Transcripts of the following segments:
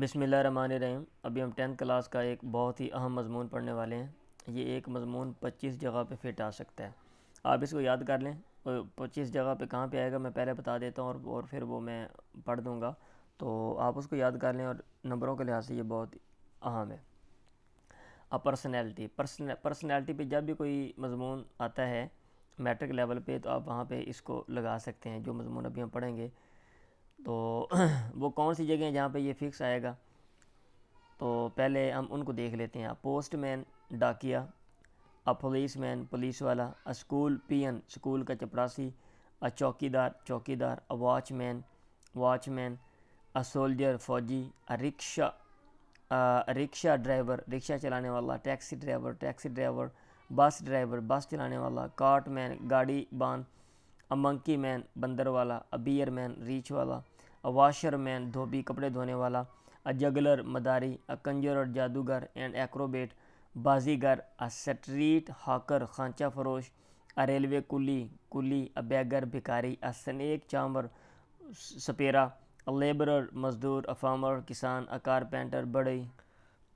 बसमिल रहीम अभी हम tenth class का एक बहुत ही अहम मजमून पढ़ने वाले हैं ये एक मजमून पच्चीस जगह पे फिट आ सकता है आप इसको याद कर लें पच्चीस जगह पे कहाँ पे आएगा मैं पहले बता देता हूँ और, और फिर वो मैं पढ़ दूँगा तो आप उसको याद कर लें और नंबरों के लिहाज से ये बहुत अहम है अ पर्सनैलिटी पर्सनैलिटी पर जब भी कोई मजमून आता है मैट्रिक लेवल पर तो आप वहाँ पर इसको लगा सकते हैं जो मजमून अभी हम पढ़ेंगे तो वो कौन सी जगह है जहाँ पे ये फिक्स आएगा तो पहले हम उनको देख लेते हैं पोस्टमैन डाकिया अ पुलिस मैन पुलिस वाला अ स्कूल पियन स्कूल का चपरासी अ चौकीदार चौकीदार a watchman watchman a soldier फौजी a rickshaw rickshaw driver rickshaw चलाने वाला taxi driver taxi driver bus driver bus चलाने वाला कार्ट मैन गाड़ी बान अ मंकी मैन बंदर वाला अ बियर मैन रीच वाला अ वाशर मैन धोबी कपड़े धोने वाला अ जगलर मदारी अ कंजर और जादूगर एंड एक्रोबेट बाजीगर अ स्ट्रीट हाकर खांचा फरोश अ रेलवे कुली कुली अ बैगर भिकारी अ स्नेक चामर सपेरा अ लेबरर मजदूर अ फार्मर किसान अ कारपेंटर बड़े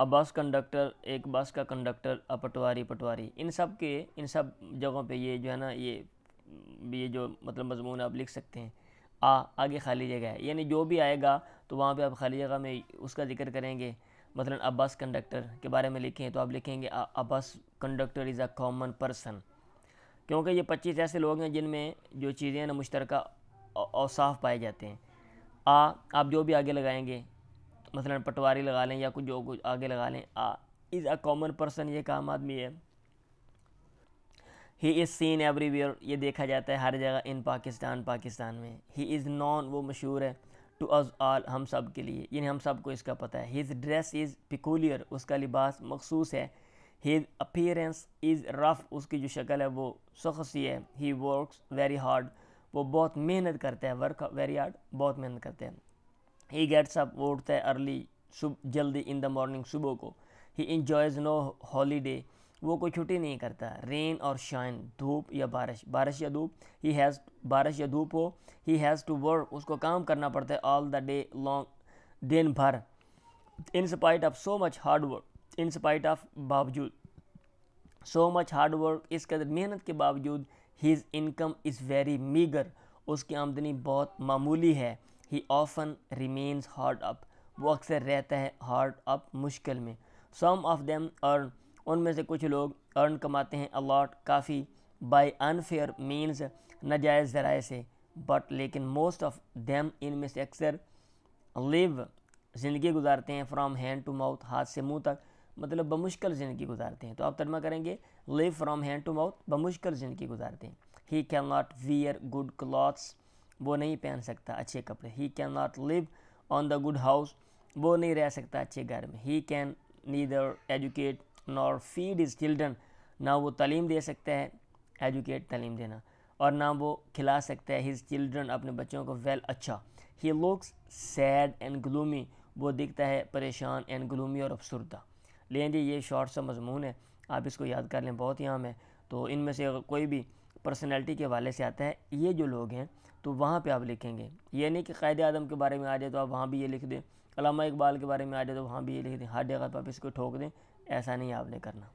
अ बस कंडक्टर एक बस का कंडक्टर अ पटवारी पटवारी इन सब के इन सब जगहों पे ये जो है ना ये ये जो मतलब मजमून आप लिख सकते हैं आ आगे खाली जगह है यानी जो भी आएगा तो वहाँ पे आप खाली जगह में उसका जिक्र करेंगे मतलब अब्बास कंडक्टर के बारे में लिखें तो आप लिखेंगे a bus conductor is a common person क्योंकि ये पच्चीस ऐसे लोग हैं जिनमें जो चीज़ें हैं ना मुश्तरक औसाफ पाए जाते हैं आ आप जो भी आगे लगाएंगे मतलब पटवारी लगा लें या कुछ जो कुछ आगे लगा लें आ इज़ अ कॉमन पर्सन ये काम आदमी है ही इज़ सीन एवरीवेयर ये देखा जाता है हर जगह इन पाकिस्तान पाकिस्तान में ही इज़ नॉन वो मशहूर है टू अज आल हम सब के लिए यानी हम सब को इसका पता है हिज ड्रेस इज़ पिकोलियर उसका लिबास मखसूस है हिज अपीयरेंस इज़ रफ़ उसकी जो शक्ल है वो सख्त सी है ही वर्क्स वेरी हार्ड वो बहुत मेहनत करता है वर्क वेरी हार्ड बहुत मेहनत करते हैं ही गेट्स अप वो उठता है अर्ली सुबह जल्दी इन द मॉर्निंग सुबह को ही इंजॉयज़ नो हॉलीडे वो कोई छुट्टी नहीं करता रेन और शाइन धूप या बारिश बारिश या धूप ही हैज़ बारिश या धूप हो ही हैज़ टू वर्क उसको काम करना पड़ता है ऑल द डे लॉन्ग दिन भर in spite of so much hard work in spite of बावजूद सो मच हार्ड वर्क इस कदर मेहनत के बावजूद his income is very meagre उसकी आमदनी बहुत मामूली है ही ऑफन रिमेन्स हार्ड अप वो अक्सर रहता है हार्ड अप मुश्किल में सम ऑफ देम अर्न उनमें से कुछ लोग अर्न कमाते हैं अलॉट काफ़ी बाय अनफेयर मीन्स नजायज ज़राए से बट लेकिन मोस्ट ऑफ देम इनमें से अक्सर लिव ज़िंदगी गुजारते हैं फ्राम हैंड टू माउथ हाथ से मुंह तक मतलब बमुश्किल ज़िंदगी गुजारते हैं तो आप तर्मा करेंगे live from hand to mouth बमुश्किल ज़िंदगी गुजारते हैं he can not wear good clothes वो नहीं पहन सकता अच्छे कपड़े he can not live on the good house वो नहीं रह सकता अच्छे घर में he can neither educate nor feed his children ना वो तालीम दे सकता है एजुकेट तालीम देना और ना वो खिला सकता है हिज चिल्ड्रन अपने बच्चों को वेल अच्छा he looks sad and gloomy वो दिखता है परेशान एंड ग्लूमी और अफसरदा लें जी ये शॉर्ट सा मजमून है आप इसको याद कर लें बहुत ही आम है तो इनमें से कोई भी पर्सनैलिटी के हवाले से आता है ये जो लोग हैं तो वहाँ पर आप लिखेंगे ये नहीं कि कायद आदम के बारे में आ जाए तो आप वहाँ भी ये लिख दें अलामा इकबाल के बारे में आ जाए तो वहाँ भी ये लिख दें हर जगह पर आप इसको ठोक दें ऐसा नहीं आपने करना